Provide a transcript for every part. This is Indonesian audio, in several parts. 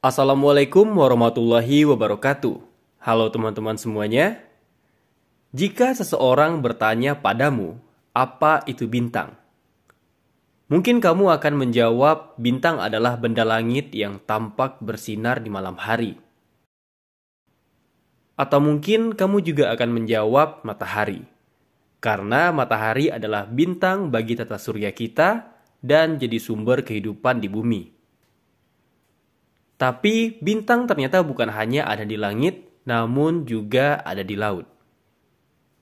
Assalamualaikum warahmatullahi wabarakatuh. Halo teman-teman semuanya. Jika seseorang bertanya padamu, "Apa itu bintang?" Mungkin kamu akan menjawab, "Bintang adalah benda langit yang tampak bersinar di malam hari." Atau mungkin kamu juga akan menjawab matahari. Karena matahari adalah bintang bagi tata surya kita dan jadi sumber kehidupan di bumi. Tapi bintang ternyata bukan hanya ada di langit, namun juga ada di laut.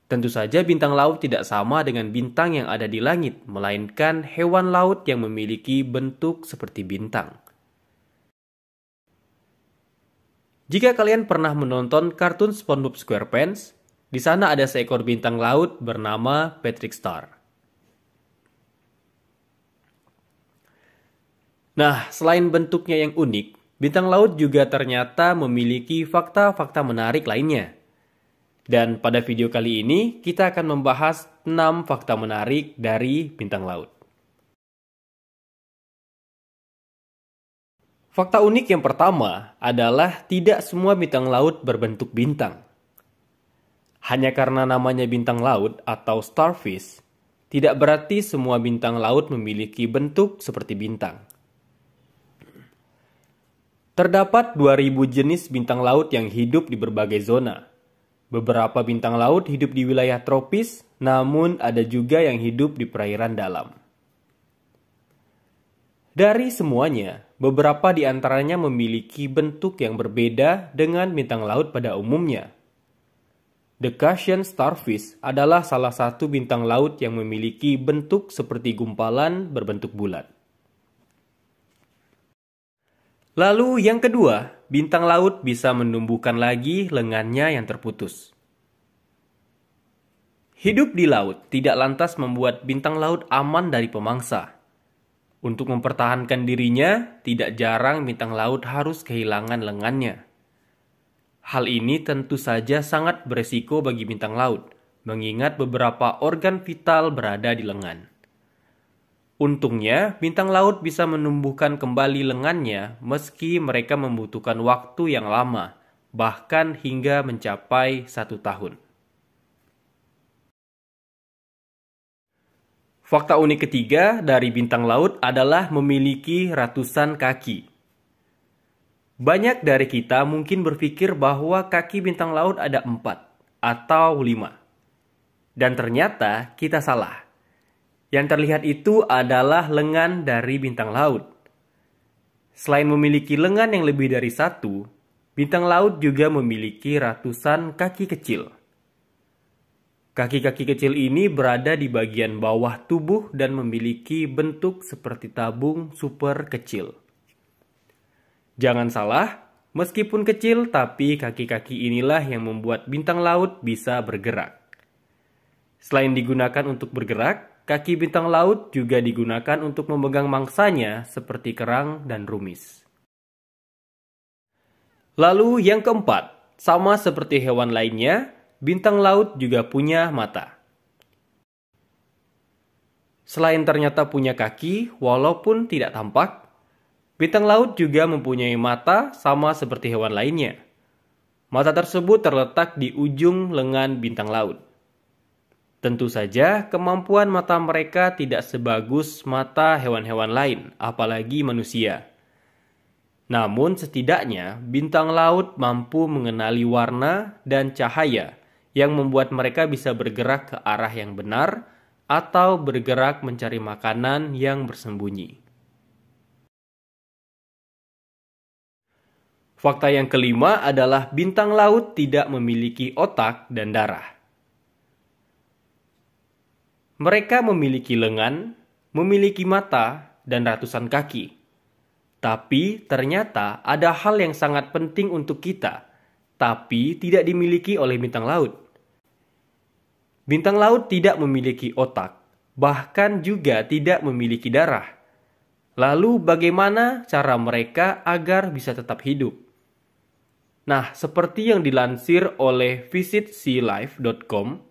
Tentu saja bintang laut tidak sama dengan bintang yang ada di langit, melainkan hewan laut yang memiliki bentuk seperti bintang. Jika kalian pernah menonton kartun SpongeBob SquarePants, di sana ada seekor bintang laut bernama Patrick Star. Nah, selain bentuknya yang unik, Bintang laut juga ternyata memiliki fakta-fakta menarik lainnya. Dan pada video kali ini kita akan membahas 6 fakta menarik dari bintang laut. Fakta unik yang pertama adalah tidak semua bintang laut berbentuk bintang. Hanya karena namanya bintang laut atau starfish, tidak berarti semua bintang laut memiliki bentuk seperti bintang. Terdapat 2000 jenis bintang laut yang hidup di berbagai zona. Beberapa bintang laut hidup di wilayah tropis, namun ada juga yang hidup di perairan dalam. Dari semuanya, beberapa di antaranya memiliki bentuk yang berbeda dengan bintang laut pada umumnya. The Cassian starfish adalah salah satu bintang laut yang memiliki bentuk seperti gumpalan berbentuk bulat. Lalu yang kedua, bintang laut bisa menumbuhkan lagi lengannya yang terputus. Hidup di laut tidak lantas membuat bintang laut aman dari pemangsa. Untuk mempertahankan dirinya, tidak jarang bintang laut harus kehilangan lengannya. Hal ini tentu saja sangat beresiko bagi bintang laut, mengingat beberapa organ vital berada di lengan. Untungnya, bintang laut bisa menumbuhkan kembali lengannya meski mereka membutuhkan waktu yang lama, bahkan hingga mencapai satu tahun. Fakta unik ketiga dari bintang laut adalah memiliki ratusan kaki. Banyak dari kita mungkin berpikir bahwa kaki bintang laut ada empat atau lima. Dan ternyata kita salah. Yang terlihat itu adalah lengan dari bintang laut. Selain memiliki lengan yang lebih dari satu, bintang laut juga memiliki ratusan kaki kecil. Kaki-kaki kecil ini berada di bagian bawah tubuh dan memiliki bentuk seperti tabung super kecil. Jangan salah, meskipun kecil, tapi kaki-kaki inilah yang membuat bintang laut bisa bergerak. Selain digunakan untuk bergerak, Kaki bintang laut juga digunakan untuk memegang mangsanya seperti kerang dan rumis. Lalu yang keempat, sama seperti hewan lainnya, bintang laut juga punya mata. Selain ternyata punya kaki, walaupun tidak tampak, bintang laut juga mempunyai mata sama seperti hewan lainnya. Mata tersebut terletak di ujung lengan bintang laut. Tentu saja, kemampuan mata mereka tidak sebagus mata hewan-hewan lain, apalagi manusia. Namun, setidaknya bintang laut mampu mengenali warna dan cahaya yang membuat mereka bisa bergerak ke arah yang benar atau bergerak mencari makanan yang bersembunyi. Fakta yang kelima adalah bintang laut tidak memiliki otak dan darah. Mereka memiliki lengan, memiliki mata, dan ratusan kaki. Tapi ternyata ada hal yang sangat penting untuk kita, tapi tidak dimiliki oleh bintang laut. Bintang laut tidak memiliki otak, bahkan juga tidak memiliki darah. Lalu, bagaimana cara mereka agar bisa tetap hidup? Nah, seperti yang dilansir oleh visitsealife.com.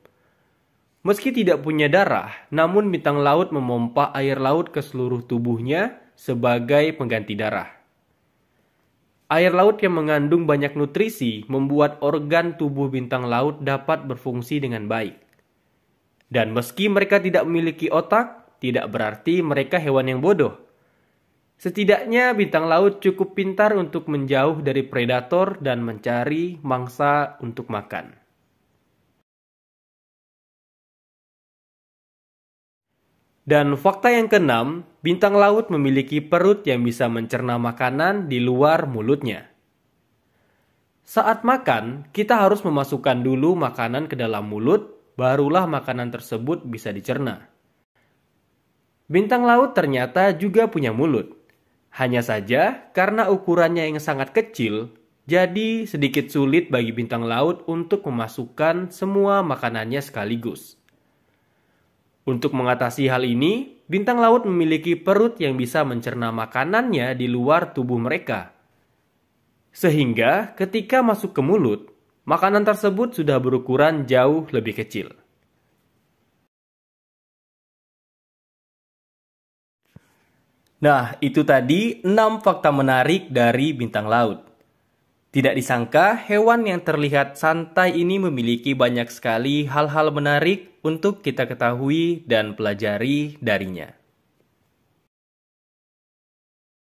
Meski tidak punya darah, namun bintang laut memompa air laut ke seluruh tubuhnya sebagai pengganti darah. Air laut yang mengandung banyak nutrisi membuat organ tubuh bintang laut dapat berfungsi dengan baik. Dan meski mereka tidak memiliki otak, tidak berarti mereka hewan yang bodoh. Setidaknya bintang laut cukup pintar untuk menjauh dari predator dan mencari mangsa untuk makan. Dan fakta yang keenam, bintang laut memiliki perut yang bisa mencerna makanan di luar mulutnya. Saat makan, kita harus memasukkan dulu makanan ke dalam mulut, barulah makanan tersebut bisa dicerna. Bintang laut ternyata juga punya mulut. Hanya saja karena ukurannya yang sangat kecil, jadi sedikit sulit bagi bintang laut untuk memasukkan semua makanannya sekaligus. Untuk mengatasi hal ini, bintang laut memiliki perut yang bisa mencerna makanannya di luar tubuh mereka. Sehingga ketika masuk ke mulut, makanan tersebut sudah berukuran jauh lebih kecil. Nah, itu tadi 6 fakta menarik dari bintang laut. Tidak disangka, hewan yang terlihat santai ini memiliki banyak sekali hal-hal menarik untuk kita ketahui dan pelajari darinya.